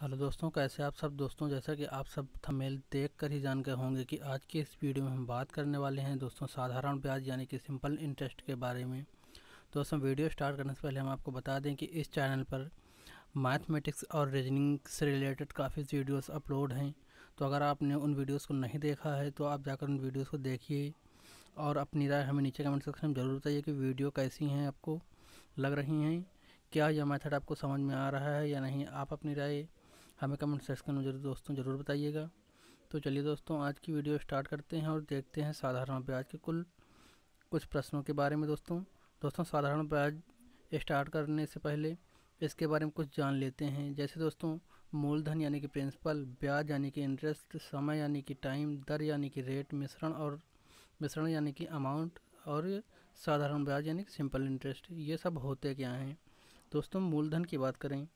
hello दोस्तों कैसे आप सब दोस्तों जैसा कि आप सब थमेल देख कर ही जानकर होंगे कि आज के इस वीडियो में हम बात करने वाले हैं दोस्तों साधारण ब्याज यानी कि सिंपल इंटरेस्ट के बारे में दोस्तों वीडियो स्टार्ट करने से पहले हम आपको बता दें कि इस चैनल पर मैथमेटिक्स और रीजनिंग से रिलेटेड काफ़ी वीडियोज़ अपलोड हैं तो अगर आपने उन वीडियोज़ को नहीं देखा है तो आप जाकर उन वीडियोज़ को देखिए और अपनी राय हमें नीचे कमेंट सेक्शन में ज़रूर बताइए कि वीडियो कैसी हैं आपको लग रही हैं क्या यह मेथड आपको समझ में आ रहा है या नहीं आप अपनी राय हमें कमेंट सेक्शन में जरूर दोस्तों ज़रूर बताइएगा तो चलिए दोस्तों आज की वीडियो स्टार्ट करते हैं और देखते हैं साधारण ब्याज के कुल कुछ प्रश्नों के बारे में दोस्तों दोस्तों साधारण ब्याज स्टार्ट करने से पहले इसके बारे में कुछ जान लेते हैं जैसे दोस्तों मूलधन यानी कि प्रिंसिपल ब्याज यानी कि इंटरेस्ट समय यानी कि टाइम दर यानी कि रेट मिश्रण और मिश्रण यानी कि अमाउंट और साधारण ब्याज यानी कि सिंपल इंटरेस्ट ये सब होते क्या हैं दोस्तों मूलधन की बात करें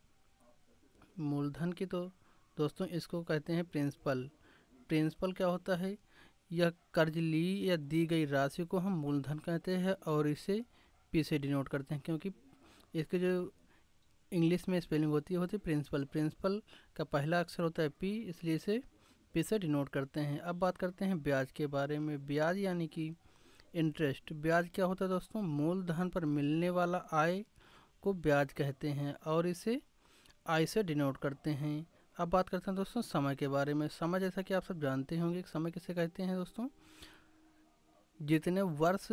मूलधन की तो दोस्तों इसको कहते हैं प्रिंसिपल प्रिंसिपल क्या होता है यह कर्ज ली या दी गई राशि को हम मूलधन कहते हैं और इसे पी से डिनोट करते हैं क्योंकि इसके जो इंग्लिश में स्पेलिंग होती है होती है प्रिंसिपल प्रिंसिपल का पहला अक्षर होता है पी इसलिए इसे पी से डिनोट करते हैं अब बात करते हैं ब्याज के बारे में ब्याज यानी कि इंटरेस्ट ब्याज क्या होता है दोस्तों मूलधन पर मिलने वाला आय को ब्याज कहते हैं और इसे आई से डिनोट करते हैं अब बात करते हैं दोस्तों समय के बारे में समय जैसा कि आप सब जानते होंगे समय किसे कहते हैं दोस्तों जितने वर्ष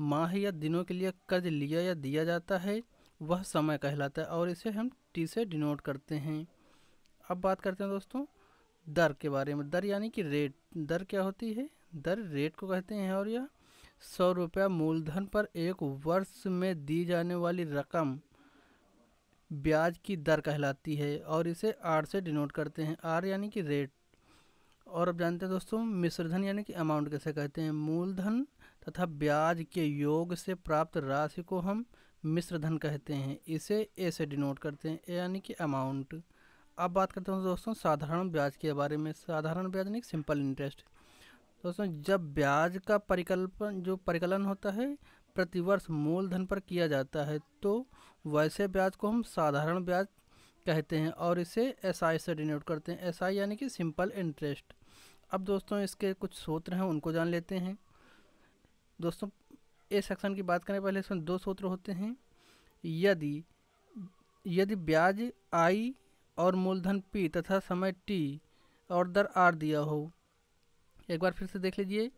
माह या दिनों के लिए कर्ज लिया या दिया जाता है वह समय कहलाता है और इसे हम टी से डिनोट करते हैं अब बात करते हैं दोस्तों दर के बारे में दर यानी कि रेट दर क्या होती है दर रेट को कहते हैं और यह सौ रुपया मूलधन पर एक वर्ष में दी जाने वाली रकम ब्याज की दर कहलाती है और इसे आर से डिनोट करते हैं आर यानी कि रेट और अब जानते हैं दोस्तों मिश्रधन यानी कि अमाउंट कैसे कहते हैं मूलधन तथा ब्याज के योग से प्राप्त राशि को हम मिश्रधन कहते हैं इसे ए से डिनोट करते हैं ए यानी कि अमाउंट अब बात करते हैं दोस्तों साधारण ब्याज के बारे में साधारण ब्याज यानी सिंपल इंटरेस्ट दोस्तों जब ब्याज का परिकल्पन जो परिकलन होता है प्रतिवर्ष मूलधन पर किया जाता है तो वैसे ब्याज को हम साधारण ब्याज कहते हैं और इसे एस SI से डिनोट करते हैं एस SI यानी कि सिंपल इंटरेस्ट अब दोस्तों इसके कुछ सूत्र हैं उनको जान लेते हैं दोस्तों ए सेक्शन की बात करें पहले इसमें दो सूत्र होते हैं यदि यदि ब्याज आई और मूलधन पी तथा समय टी और दर आर दिया हो एक बार फिर से देख लीजिए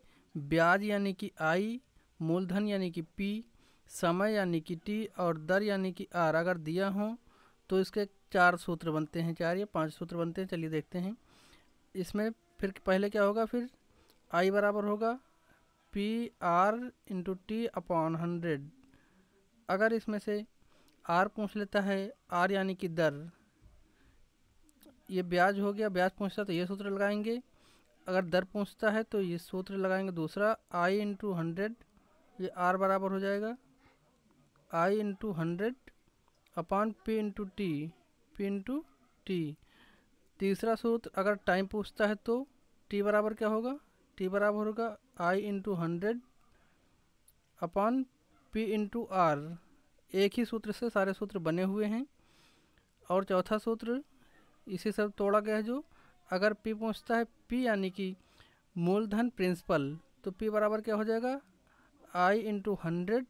ब्याज यानी कि आई मूलधन यानी कि पी समय यानी कि टी और दर यानी कि आर अगर दिया हो तो इसके चार सूत्र बनते हैं चार या पांच सूत्र बनते हैं चलिए देखते हैं इसमें फिर पहले क्या होगा फिर आई बराबर होगा P R into T upon hundred अगर इसमें से आर पूछ लेता है आर यानी कि दर ये ब्याज हो गया ब्याज पूछता तो ये सूत्र लगाएंगे अगर दर पूछता है तो ये सूत्र लगाएंगे दूसरा आई इंटू हंड्रेड ये आर बराबर हो जाएगा I into hundred upon P into T P into T तीसरा सूत्र अगर टाइम पूछता है तो टी बराबर क्या होगा टी बराबर होगा I into hundred upon P into R एक ही सूत्र से सारे सूत्र बने हुए हैं और चौथा सूत्र इसी सब तोड़ा गया है जो अगर पी पूछता है पी यानी कि मूलधन प्रिंसिपल तो पी बराबर क्या हो जाएगा I into hundred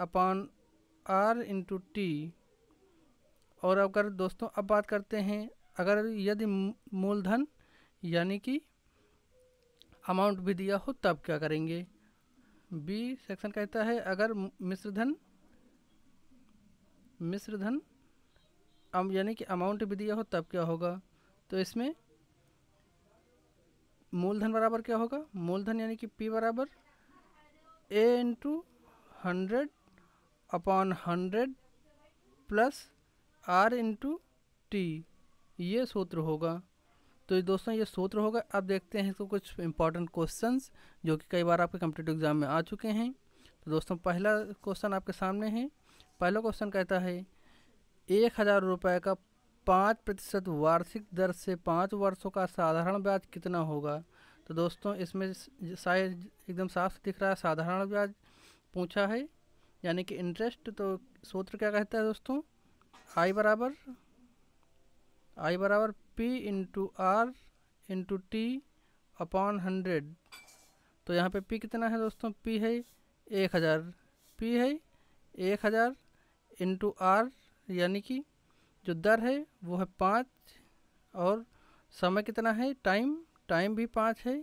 upon R into T और अगर दोस्तों अब बात करते हैं अगर यदि मूलधन यानी कि अमाउंट भी दिया हो तब क्या करेंगे बी सेक्शन कहता है अगर मिश्रधन मिश्रधन यानी कि अमाउंट भी दिया हो तब क्या होगा तो इसमें मूलधन बराबर क्या होगा मूलधन यानी कि पी बराबर A into hundred upon hundred plus R into T ये सूत्र होगा तो दोस्तों ये सूत्र होगा अब देखते हैं इसको कुछ इंपॉर्टेंट क्वेश्चंस जो कि कई बार आपके कम्पिटेटिव एग्ज़ाम में आ चुके हैं तो दोस्तों पहला क्वेश्चन आपके सामने है पहला क्वेश्चन कहता है एक हज़ार रुपये का पाँच प्रतिशत वार्षिक दर से पाँच वर्षों का साधारण ब्याज कितना होगा तो दोस्तों इसमें शायद एकदम साफ दिख रहा है साधारण ब्याज पूछा है यानी कि इंटरेस्ट तो सूत्र क्या कहता है दोस्तों आई बराबर आई बराबर P into R into T upon hundred तो यहाँ पे पी कितना है दोस्तों पी है एक हज़ार पी है एक हज़ार इंटू आर यानी कि जो दर है वो है पाँच और समय कितना है टाइम टाइम भी पाँच है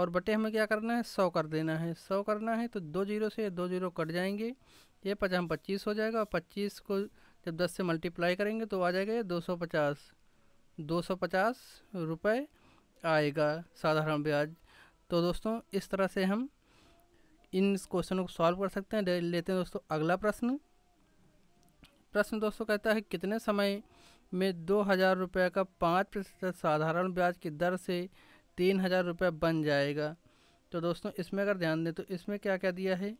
और बटे हमें क्या करना है सौ कर देना है सौ करना है तो दो जीरो से दो जीरो कट जाएंगे ये पचास पच्चीस हो जाएगा और पच्चीस को जब दस से मल्टीप्लाई करेंगे तो आ जाएगा ये दो सौ पचास दो सौ पचास रुपये आएगा साधारण ब्याज तो दोस्तों इस तरह से हम इन क्वेश्चनों को सॉल्व कर सकते हैं लेते हैं दोस्तों अगला प्रश्न प्रश्न दोस्तों कहता है कितने समय में दो हज़ार रुपये का पाँच प्रतिशत साधारण ब्याज की दर से तीन हज़ार रुपये बन जाएगा तो दोस्तों इसमें अगर ध्यान दें तो इसमें क्या क्या दिया है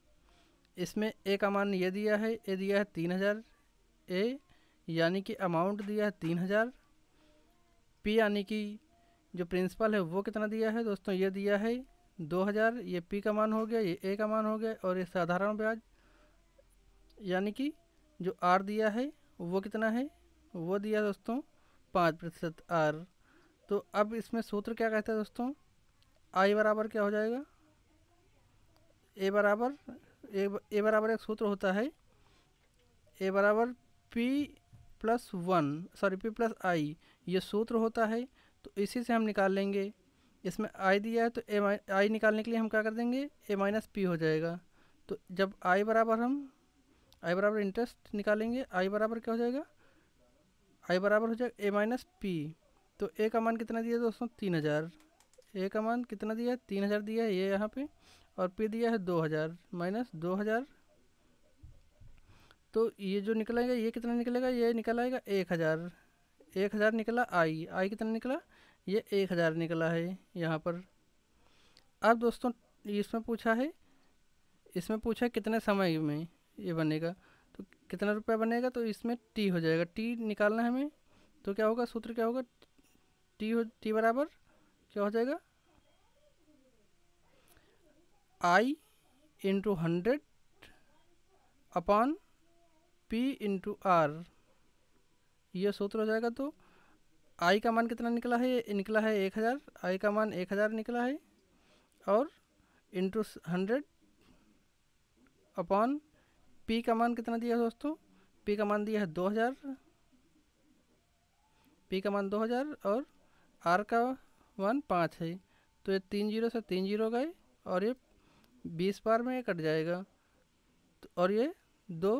इसमें एक अमान ये दिया है ये दिया है तीन हज़ार ए यानी कि अमाउंट दिया है तीन हज़ार पी यानी कि जो प्रिंसिपल है वो कितना दिया है दोस्तों ये दिया है दो हज़ार ये पी का मान हो गया ये ए का मान हो गया और ये साधारण ब्याज यानी कि जो आर दिया है वो कितना है वो दिया दोस्तों पाँच प्रतिशत आर तो अब इसमें सूत्र क्या कहता है दोस्तों आई बराबर क्या हो जाएगा ए बराबर ए, ए बराबर एक सूत्र होता है ए बराबर P plus one sorry P plus I ये सूत्र होता है तो इसी से हम निकाल लेंगे इसमें आई दिया है तो ए आई निकालने के लिए हम क्या कर देंगे ए माइनस पी हो जाएगा तो जब आई बराबर हम आई बराबर इंटरेस्ट निकालेंगे आई बराबर क्या हो जाएगा आई बराबर हो जाएगा ए माइनस पी तो ए का मान कितना दिया दोस्तों तीन हज़ार ए का मान कितना दिया है तीन हज़ार दिया है ये यहाँ पे और पे दिया है दो हज़ार माइनस दो हज़ार तो ये जो निकलेगा ये कितना निकलेगा ये निकल आएगा एक हज़ार एक हज़ार निकला आई आई कितना निकला ये एक हज़ार निकला है यहाँ पर अब दोस्तों इसमें पूछा है इसमें पूछा है कितने समय में ये बनेगा तो कितना रुपया बनेगा तो इसमें टी हो जाएगा टी निकालना है हमें तो क्या होगा सूत्र क्या होगा टी हो टी बराबर क्या हो जाएगा I into hundred upon P into R यह सूत्र हो जाएगा तो आई का मान कितना निकला है निकला है एक हज़ार आई का मान एक हज़ार निकला है और इंटू हंड्रेड अपॉन पी का मान कितना दिया है दोस्तों पी का मान दिया है दो हज़ार पी का मान दो हज़ार और आर का वन पाँच है तो ये तीन जीरो से तीन जीरो गए और ये बीस बार में कट जाएगा तो और ये दो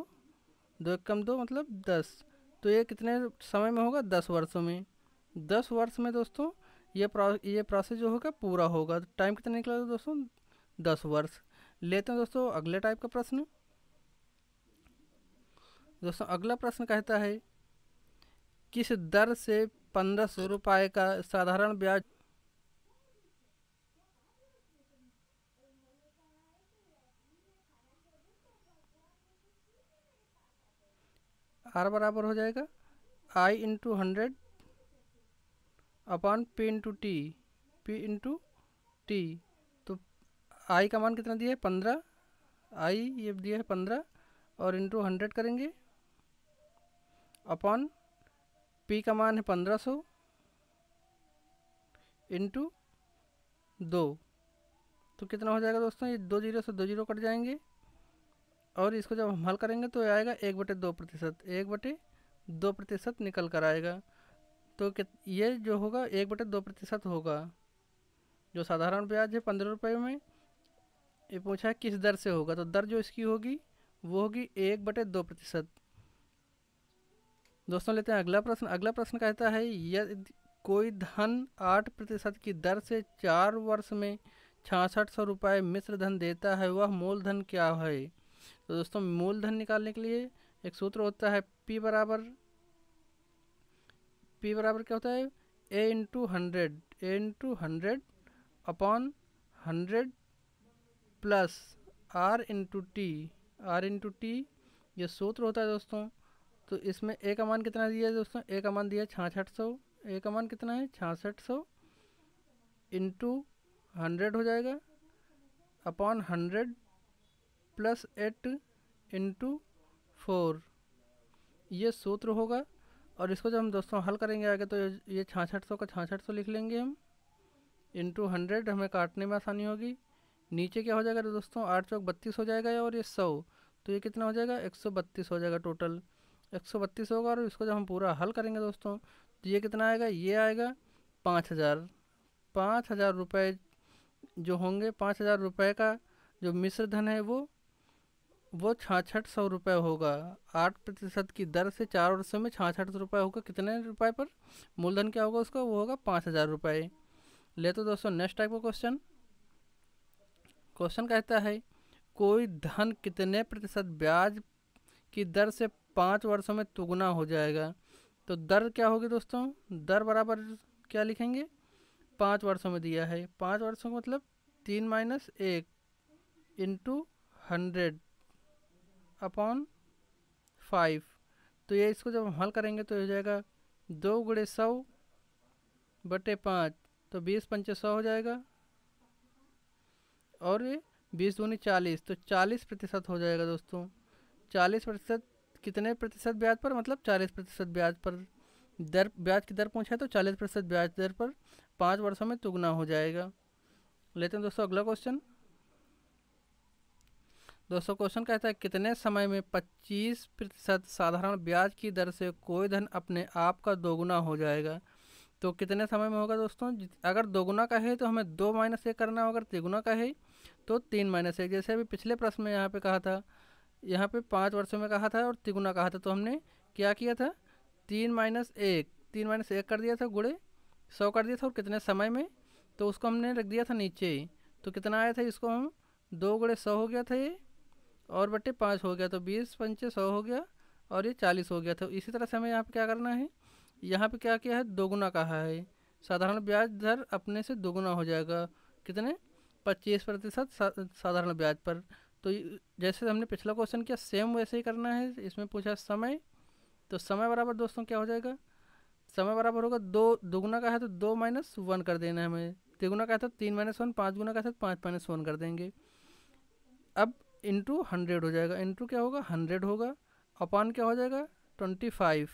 दो एक कम दो मतलब दस तो ये कितने समय में होगा दस वर्षों में दस वर्ष में दोस्तों ये प्रा ये प्रोसेस जो होगा पूरा होगा टाइम कितना निकलेगा दोस्तों दस वर्ष लेते हैं दोस्तों अगले टाइप का प्रश्न दोस्तों अगला प्रश्न कहता है किस दर से पंद्रह सौ रुपये का साधारण ब्याज आर बराबर हो जाएगा I into hundred upon P into T P into T तो आई का मान कितना दिया है पंद्रह आई ये दिया है पंद्रह और इंटू हंड्रेड करेंगे अपॉन पी का मान है पंद्रह सौ इंटू दो तो कितना हो जाएगा दोस्तों ये दो जीरो से दो जीरो कट जाएंगे और इसको जब हम हल करेंगे तो आएगा एक बटे दो प्रतिशत एक बटे दो प्रतिशत निकल कर आएगा तो ये जो होगा एक बटे दो प्रतिशत होगा जो साधारण ब्याज है पंद्रह रुपये में ये पूछा है किस दर से होगा तो दर जो इसकी होगी वो होगी एक बटे दो प्रतिशत दोस्तों लेते हैं अगला प्रश्न अगला प्रश्न कहता है यदि कोई धन आठ प्रतिशत की दर से चार वर्ष में छियासठ सौ रुपये मिश्र धन देता है वह मूलधन क्या है तो दोस्तों मूलधन निकालने के लिए एक सूत्र होता है पी बराबर पी बराबर क्या होता है A into hundred A into hundred upon hundred plus R into T R into T ये सूत्र होता है दोस्तों तो इसमें ए का मान कितना दिया है दोस्तों ए का मान दिया है छाछठ सौ ए का मान कितना है छाछठ सौ इंटू हंड्रेड हो जाएगा upon hundred plus eight into four ये सूत्र होगा और इसको जब हम दोस्तों हल करेंगे आगे तो ये छाछठ सौ का छाछठ सौ लिख लेंगे हम इंटू हंड्रेड हमें काटने में आसानी होगी नीचे क्या हो जाएगा तो दोस्तों आठ चौक बत्तीस हो जाएगा और ये सौ तो ये कितना हो जाएगा एक सौ बत्तीस हो जाएगा टोटल एक सौ बत्तीस होगा और इसको जब हम पूरा हल करेंगे दोस्तों तो ये कितना आएगा ये आएगा पाँच हज़ार पाँच हज़ार रुपये जो होंगे पाँच हज़ार रुपये का जो मिश्र धन है वो वो छाछठ सौ रुपये होगा आठ प्रतिशत की दर से चार वर्षों में छाछठ सौ रुपये होगा कितने रुपये पर मूलधन क्या होगा उसका वो होगा पाँच हज़ार रुपये ले तो दोस्तों नेक्स्ट टाइप का क्वेश्चन क्वेश्चन कहता है कोई धन कितने प्रतिशत ब्याज की दर से पाँच वर्षों में तुगना हो जाएगा तो दर क्या होगी दोस्तों दर बराबर क्या लिखेंगे पाँच वर्षों में दिया है पाँच वर्षों का मतलब तीन माइनस एक इंटू हंड्रेड अपॉन फाइव तो ये इसको जब हम हल करेंगे तो हो जाएगा दो गुड़े सौ बटे पाँच तो बीस पंचे सौ हो जाएगा और ये बीस दूनी चालीस तो चालीस प्रतिशत हो जाएगा दोस्तों चालीस प्रतिशत कितने प्रतिशत ब्याज पर मतलब चालीस प्रतिशत ब्याज पर दर ब्याज की दर पूछा है तो चालीस प्रतिशत ब्याज दर पर पाँच वर्षों में दुगना हो जाएगा लेते हैं दोस्तों अगला क्वेश्चन दोस्तों क्वेश्चन कहता है कितने समय में पच्चीस प्रतिशत साधारण ब्याज की दर से कोई धन अपने आप का दोगुना हो जाएगा तो कितने समय में होगा दोस्तों अगर दोगुना का है तो हमें दो माइनस एक करना होगा अगर तिगुना का है तो तीन माइनस एक जैसे अभी पिछले प्रश्न में यहाँ पे कहा था यहाँ पे पाँच वर्षों में कहा था और तिगुना कहा था तो हमने क्या किया था तीन माइनस एक तीन माइनस एक कर दिया था गुड़े सौ कर दिया था और कितने समय में तो उसको हमने रख दिया था नीचे तो कितना आया था इसको हम दो गुड़े सौ हो गया था ये और बट्टे पाँच हो गया तो बीस पंचे सौ हो गया और ये चालीस हो गया था तो इसी तरह से हमें यहाँ पर क्या करना है यहाँ पर क्या किया है दोगुना कहा है साधारण ब्याज दर अपने से दोगुना हो जाएगा कितने पच्चीस प्रतिशत साधारण ब्याज पर तो जैसे हमने पिछला क्वेश्चन किया सेम वैसे ही करना है इसमें पूछा समय तो समय बराबर दोस्तों क्या हो जाएगा समय बराबर होगा दो दोगुना का है तो दो माइनस वन कर देना है हमें तिगुना का है तो तीन माइनस वन पाँच गुना का है तो पाँच माइनस वन कर देंगे अब इंटू हंड्रेड हो जाएगा इंटू क्या होगा हंड्रेड होगा अपान क्या हो जाएगा ट्वेंटी फाइव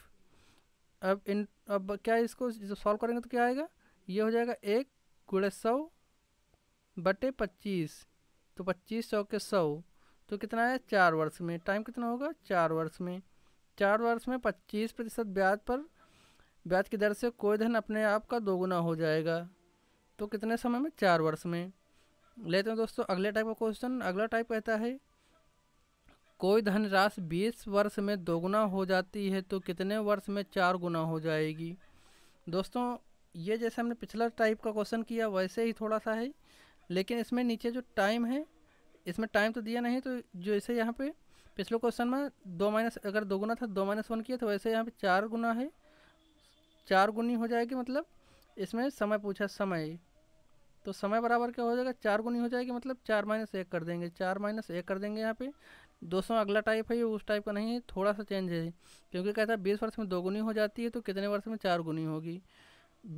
अब इन अब क्या इसको जब सॉल्व करेंगे तो क्या आएगा ये हो जाएगा एक गुड़े सौ बटे पच्चीस तो पच्चीस सौ के सौ तो कितना है चार वर्ष में टाइम कितना होगा चार वर्ष में चार वर्ष में पच्चीस प्रतिशत ब्याज पर ब्याज की दर से कोई धन अपने आप का दोगुना हो जाएगा तो कितने समय में चार वर्ष में लेते हैं दोस्तों अगले टाइप का क्वेश्चन अगला टाइप कहता है कोई धनराशि बीस वर्ष में दोगुना हो जाती है तो कितने वर्ष में चार गुना हो जाएगी दोस्तों ये जैसे हमने पिछला टाइप का क्वेश्चन किया वैसे ही थोड़ा सा है लेकिन इसमें नीचे जो टाइम है इसमें टाइम तो दिया नहीं तो जो इसे यहाँ पे पिछले क्वेश्चन में दो माइनस अगर दो गुना था दो माइनस वन किया तो वैसे यहाँ पे चार गुना है चार गुनी हो जाएगी मतलब इसमें समय पूछा समय तो समय बराबर क्या हो जाएगा चार गुनी हो जाएगी मतलब चार माइनस एक कर देंगे चार माइनस एक कर देंगे यहाँ पे दोस्तों अगला टाइप है ये उस टाइप का नहीं है थोड़ा सा चेंज है क्योंकि कहता है बीस वर्ष में दो गुनी हो जाती है तो कितने वर्ष में चार गुनी होगी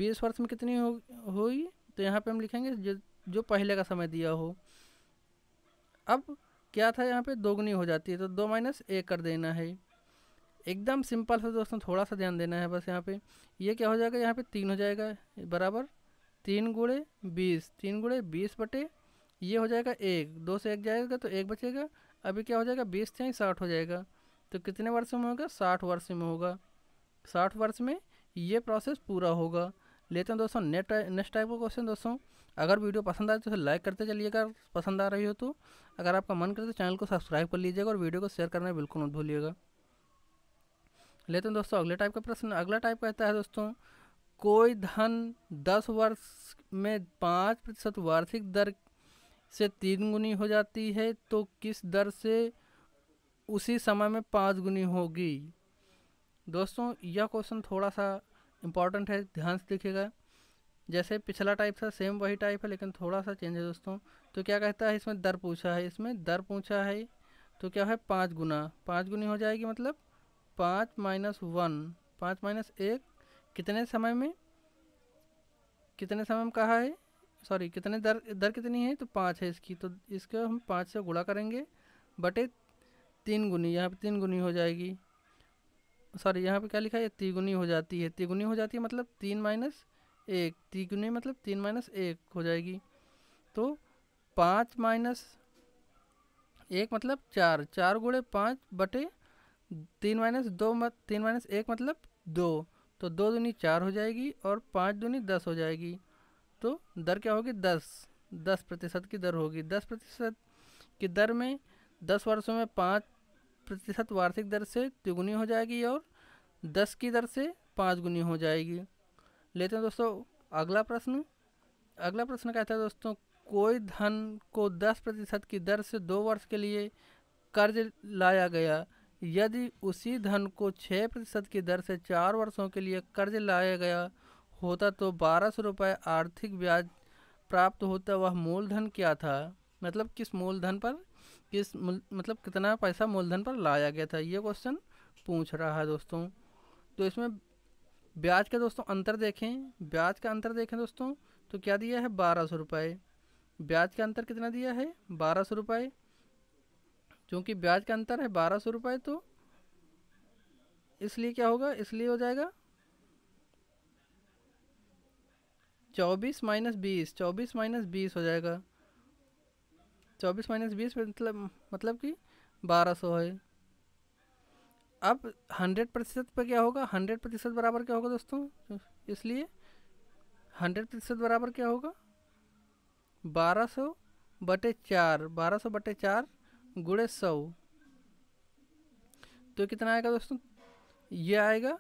बीस वर्ष में कितनी हो हुई तो यहाँ पे हम लिखेंगे जो जो पहले का समय दिया हो अब क्या था यहाँ पे दोगुनी हो जाती है तो दो माइनस एक कर देना है एकदम सिंपल सा दोस्तों थोड़ा सा ध्यान देना है बस यहाँ पे ये क्या हो जाएगा यहाँ पे तीन हो जाएगा बराबर तीन गुड़े बीस तीन गुड़े बीस बटे ये हो जाएगा एक दो से एक जाएगा तो एक बचेगा अभी क्या हो जाएगा बीस से साठ हो जाएगा तो कितने वर्ष में होगा साठ वर्ष में होगा साठ वर्ष में ये प्रोसेस पूरा होगा लेते हैं दोस्तों नेक्स्ट टाइप का क्वेश्चन दोस्तों अगर वीडियो पसंद आए तो उसे लाइक करते चलिएगा पसंद आ रही हो तो अगर आपका मन करे तो चैनल को सब्सक्राइब कर लीजिएगा और वीडियो को शेयर करना बिल्कुल मत भूलिएगा लेते हैं दोस्तों अगले टाइप का प्रश्न अगला टाइप कहता है दोस्तों कोई धन दस वर्ष में पाँच प्रतिशत वार्षिक दर से तीन गुनी हो जाती है तो किस दर से उसी समय में पाँच गुनी होगी दोस्तों यह क्वेश्चन थोड़ा सा इम्पॉर्टेंट है ध्यान से देखिएगा जैसे पिछला टाइप था सेम वही टाइप है लेकिन थोड़ा सा चेंज है दोस्तों तो क्या कहता है इसमें दर पूछा है इसमें दर पूछा है तो क्या है पाँच गुना पाँच गुनी हो जाएगी मतलब पाँच माइनस वन पाँच माइनस एक कितने समय में कितने समय में कहा है सॉरी कितने दर दर कितनी है तो पाँच है इसकी तो इसको हम पाँच से गुणा करेंगे बटे तीन गुनी यहाँ पर तीन गुनी हो जाएगी सॉरी यहाँ पे क्या लिखा है तिगुनी हो जाती है तिगुनी हो जाती है मतलब तीन माइनस एक गुनी मतलब तीन माइनस एक हो जाएगी तो पाँच माइनस एक मतलब चार चार गुड़े पाँच बटे तीन माइनस दो मत तीन माइनस एक मतलब दो तो दो दूनी चार हो जाएगी और पाँच दूनी दस हो जाएगी तो दर क्या होगी दस दस प्रतिशत की दर होगी दस प्रतिशत की दर में दस वर्षों में पाँच प्रतिशत वार्षिक दर से तिगुनी हो जाएगी और दस की दर से पाँच गुनी हो जाएगी लेते हैं दोस्तों अगला प्रश्न अगला प्रश्न कहता है दोस्तों कोई धन को 10 प्रतिशत की दर से दो वर्ष के लिए कर्ज लाया गया यदि उसी धन को 6 प्रतिशत की दर से चार वर्षों के लिए कर्ज लाया गया होता तो बारह सौ रुपये आर्थिक ब्याज प्राप्त होता वह मूलधन क्या था मतलब किस मूलधन पर किस मतलब कितना पैसा मूलधन पर लाया गया था ये क्वेश्चन पूछ रहा है दोस्तों तो इसमें ब्याज का दोस्तों अंतर देखें ब्याज का अंतर देखें दोस्तों तो क्या दिया है बारह सौ रुपये ब्याज का अंतर कितना दिया है बारह सौ रुपये चूँकि ब्याज का अंतर है बारह सौ रुपये तो इसलिए क्या होगा इसलिए हो जाएगा चौबीस माइनस बीस चौबीस माइनस बीस हो जाएगा चौबीस माइनस बीस मतलब मतलब कि बारह सौ है अब हंड्रेड प्रतिशत पर क्या होगा हंड्रेड प्रतिशत बराबर क्या होगा दोस्तों इसलिए हंड्रेड प्रतिशत बराबर क्या होगा बारह सौ बटे चार बारह सौ बटे चार गुड़े सौ तो कितना आएगा दोस्तों ये आएगा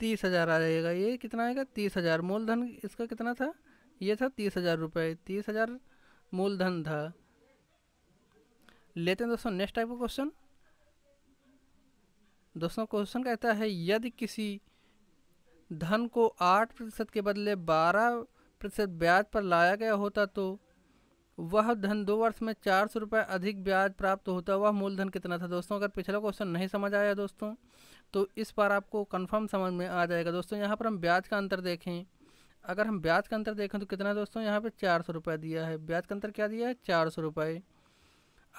तीस हज़ार आ जाएगा ये कितना आएगा तीस हज़ार मूलधन इसका कितना था ये था तीस हज़ार रुपये तीस हज़ार मूलधन था लेते हैं दोस्तों नेक्स्ट टाइप का क्वेश्चन दोस्तों क्वेश्चन कहता है यदि किसी धन को आठ प्रतिशत के बदले बारह प्रतिशत ब्याज पर लाया गया होता तो वह धन दो वर्ष में चार सौ रुपये अधिक ब्याज प्राप्त होता वह मूलधन कितना था दोस्तों अगर पिछला क्वेश्चन नहीं समझ आया दोस्तों तो इस बार आपको कंफर्म समझ में आ जाएगा दोस्तों यहाँ पर हम ब्याज का अंतर देखें अगर हम ब्याज का अंतर देखें तो कितना दोस्तों यहाँ पर चार सौ रुपये दिया है ब्याज का अंतर क्या दिया है चार सौ रुपये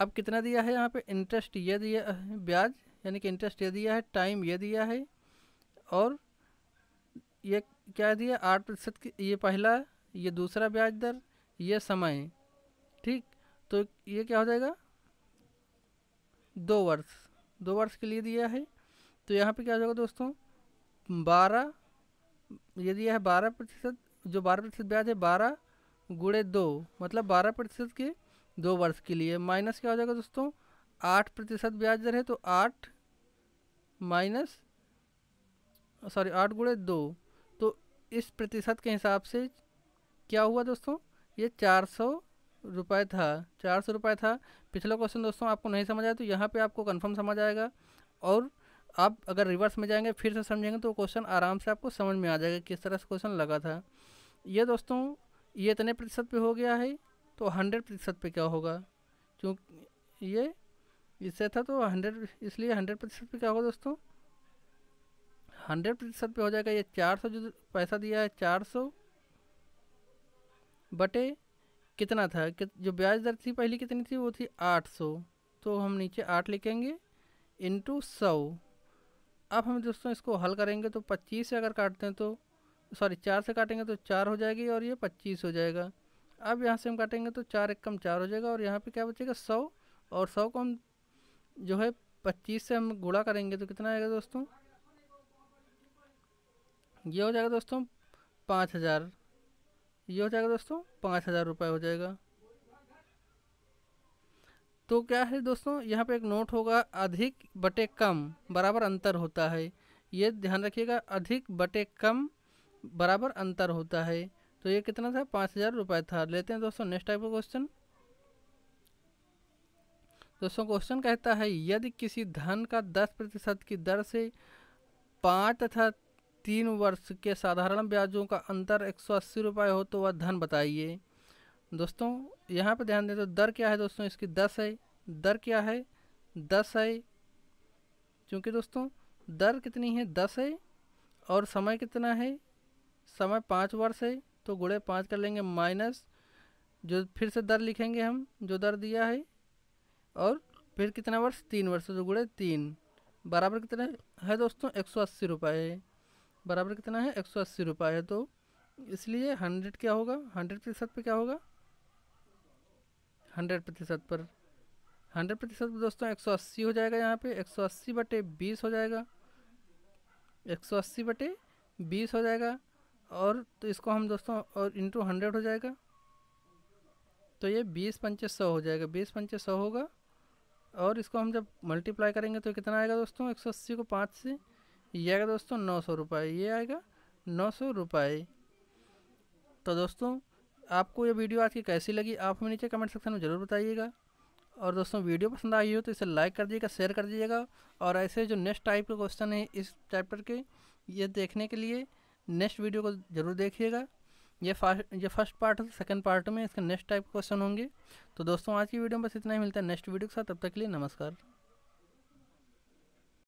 अब कितना दिया है यहाँ पर इंटरेस्ट ये दिया ब्याज यानी कि इंटरेस्ट ये दिया है टाइम ये दिया है और ये क्या दिया आठ प्रतिशत ये पहला ये दूसरा ब्याज दर ये समय ठीक तो ये क्या हो जाएगा दो वर्ष दो वर्ष के लिए दिया है तो यहाँ पे क्या हो जाएगा दोस्तों बारह ये दिया है बारह प्रतिशत जो बारह प्रतिशत ब्याज है बारह गुड़े दो मतलब बारह प्रतिशत के दो वर्ष के लिए माइनस क्या हो जाएगा दोस्तों आठ प्रतिशत ब्याज दर है तो आठ माइनस सॉरी आठ गुणे दो तो इस प्रतिशत के हिसाब से क्या हुआ दोस्तों ये चार सौ रुपये था चार सौ रुपये था पिछला क्वेश्चन दोस्तों आपको नहीं समझ आया तो यहाँ पे आपको कंफर्म समझ आएगा और आप अगर रिवर्स में जाएंगे फिर से समझेंगे तो क्वेश्चन आराम से आपको समझ में आ जाएगा किस तरह से क्वेश्चन लगा था ये दोस्तों ये इतने प्रतिशत पे हो गया है तो हंड्रेड प्रतिशत पर क्या होगा क्योंकि ये इससे था तो हंड्रेड इसलिए हंड्रेड प्रतिशत पर क्या होगा दोस्तों हंड्रेड प्रतिशत पर हो जाएगा ये चार सौ जो पैसा दिया है चार सौ बटे कितना था कि जो ब्याज दर थी पहली कितनी थी वो थी आठ सौ तो हम नीचे आठ लिखेंगे इंटू सौ अब हम दोस्तों इसको हल करेंगे तो पच्चीस से अगर काटते हैं तो सॉरी चार से काटेंगे तो चार हो जाएगी और ये पच्चीस हो जाएगा अब यहाँ से हम काटेंगे तो चार एक कम चार हो जाएगा और यहाँ पे क्या बचेगा सौ और सौ को हम जो है पच्चीस से हम गुड़ा करेंगे तो कितना आएगा दोस्तों ये हो जाएगा दोस्तों पाँच हज़ार ये हो जाएगा दोस्तों पाँच हज़ार रुपये हो जाएगा तो क्या है दोस्तों यहाँ पे एक नोट होगा अधिक बटे कम बराबर अंतर होता है ये ध्यान रखिएगा अधिक बटे कम बराबर अंतर होता है तो ये कितना था पाँच हज़ार रुपये था लेते हैं दोस्तों नेक्स्ट टाइप का क्वेश्चन दोस्तों क्वेश्चन कहता है यदि किसी धन का दस प्रतिशत की दर से पाँच तथा तीन वर्ष के साधारण ब्याजों का अंतर एक सौ अस्सी रुपये हो तो वह धन बताइए दोस्तों यहाँ पर ध्यान दें तो दर क्या है दोस्तों इसकी दस है दर क्या है दस है क्योंकि दोस्तों दर कितनी है दस है और समय कितना है समय पाँच वर्ष है तो गुड़े पाँच कर लेंगे माइनस जो फिर से दर लिखेंगे हम जो दर दिया है और फिर कितना वर्ष तीन वर्ष जो गुड़े तीन बराबर कितना है दोस्तों एक सौ अस्सी रुपये बराबर कितना है एक सौ अस्सी रुपये तो इसलिए हंड्रेड क्या होगा हंड्रेड प्रतिशत पर क्या होगा हंड्रेड प्रतिशत पर हंड्रेड प्रतिशत पर दोस्तों एक सौ अस्सी हो जाएगा यहाँ पे एक सौ अस्सी बटे बीस हो जाएगा एक सौ अस्सी बटे बीस हो जाएगा और तो इसको हम दोस्तों और इंटू हंड्रेड हो जाएगा तो ये बीस पंचे सौ हो जाएगा बीस पंचे सौ होगा और इसको हम जब मल्टीप्लाई करेंगे तो कितना आएगा दोस्तों एक सौ अस्सी को पाँच से ये आएगा दोस्तों नौ सौ रुपये ये आएगा नौ सौ रुपये तो दोस्तों आपको ये वीडियो आज की कैसी लगी आप हमें नीचे कमेंट सेक्शन में ज़रूर बताइएगा और दोस्तों वीडियो पसंद आई हो तो इसे लाइक कर दीजिएगा शेयर कर दीजिएगा और ऐसे जो नेक्स्ट टाइप के क्वेश्चन है इस चैप्टर के ये देखने के लिए नेक्स्ट वीडियो को ज़रूर देखिएगा ये फर्स्ट ये फर्स्ट पार्ट है सेकंड पार्ट में इसके नेक्स्ट टाइप के क्वेश्चन होंगे तो दोस्तों आज की वीडियो में बस इतना ही मिलता है नेक्स्ट वीडियो के साथ तब तक के लिए नमस्कार